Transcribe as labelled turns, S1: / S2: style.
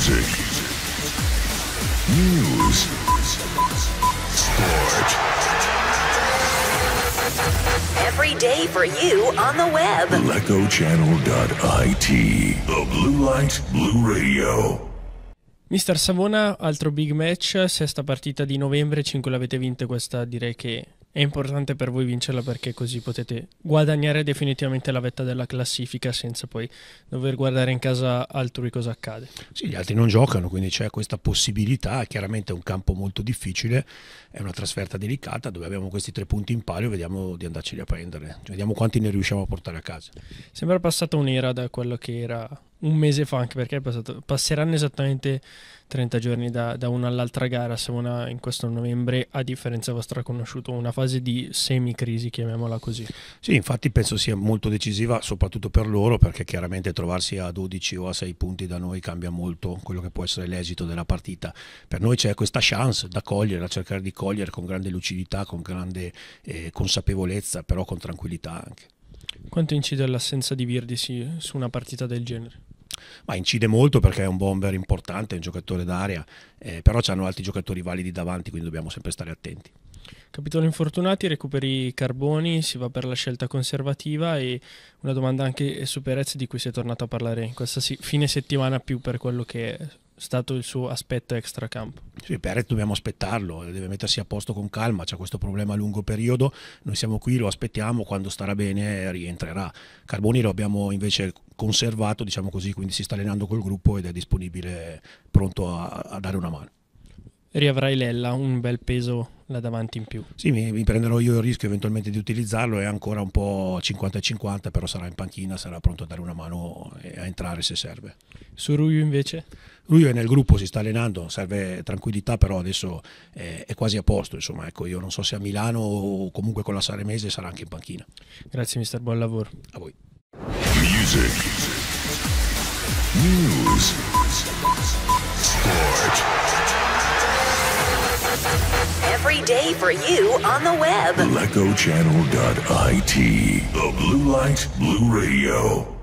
S1: music, news, sport. Every day for you on the web.
S2: LecoChannel.it. The Blue Light, Blue
S1: Radio. Mister Savona, altro big match, sesta partita di novembre, 5 l'avete vinta, questa direi che è importante per voi vincerla perché così potete guadagnare definitivamente la vetta della classifica senza poi dover guardare in casa altrui cosa accade. Sì, gli altri non giocano,
S2: quindi c'è questa possibilità. Chiaramente è un campo molto difficile, è una trasferta delicata dove abbiamo questi tre punti in palio, vediamo di andarceli a prendere, vediamo quanti ne riusciamo a portare a casa.
S1: Sembra passata un'era da quello che era un mese fa, anche perché passato, passeranno esattamente 30 giorni da, da, una all'altra gara, se una in questo novembre, a differenza vostra, ha conosciuto una fase di semi-crisi, chiamiamola così. Sì, infatti
S2: penso sia molto decisiva, soprattutto per loro, perché chiaramente trovarsi a 12 o a 6 punti da noi cambia molto quello che può essere l'esito della partita. Per noi c'è questa chance da cogliere, da cercare di cogliere con grande lucidità, con grande eh, consapevolezza, però con tranquillità anche.
S1: Quanto incide l'assenza di Virdi su una partita del genere?
S2: ma incide molto perché è un bomber importante, è un giocatore d'area, eh, però hanno altri giocatori validi davanti, quindi dobbiamo sempre stare attenti.
S1: Capitolo infortunati, recuperi carboni, si va per la scelta conservativa e una domanda anche su Perez di cui si è tornato a parlare in questa fine settimana più per quello che stato il suo aspetto extracampo.
S2: Sì, Perez dobbiamo aspettarlo, deve mettersi a posto con calma, c'è questo problema a lungo periodo, noi siamo qui, lo aspettiamo, quando starà bene rientrerà. Carboni lo abbiamo invece conservato, diciamo così, quindi si sta allenando col gruppo ed è
S1: disponibile,
S2: pronto a, a dare una mano
S1: riavrai Lella un bel peso là davanti in più.
S2: Sì, mi, mi, prenderò io il rischio eventualmente di utilizzarlo, è ancora un po' 50-50, però sarà in panchina, sarà pronto a dare una mano e a entrare se serve. Su Ruiu invece? lui è nel gruppo, si sta allenando, serve tranquillità, però adesso è, eh, è quasi a posto. Insomma, ecco, io non so se a Milano o comunque con la Saremese sarà anche in panchina.
S1: Grazie, mister, buon lavoro. A voi. Music. News. Sport. Every day for you on the web. LecoChannel.it. The blue light, blue radio.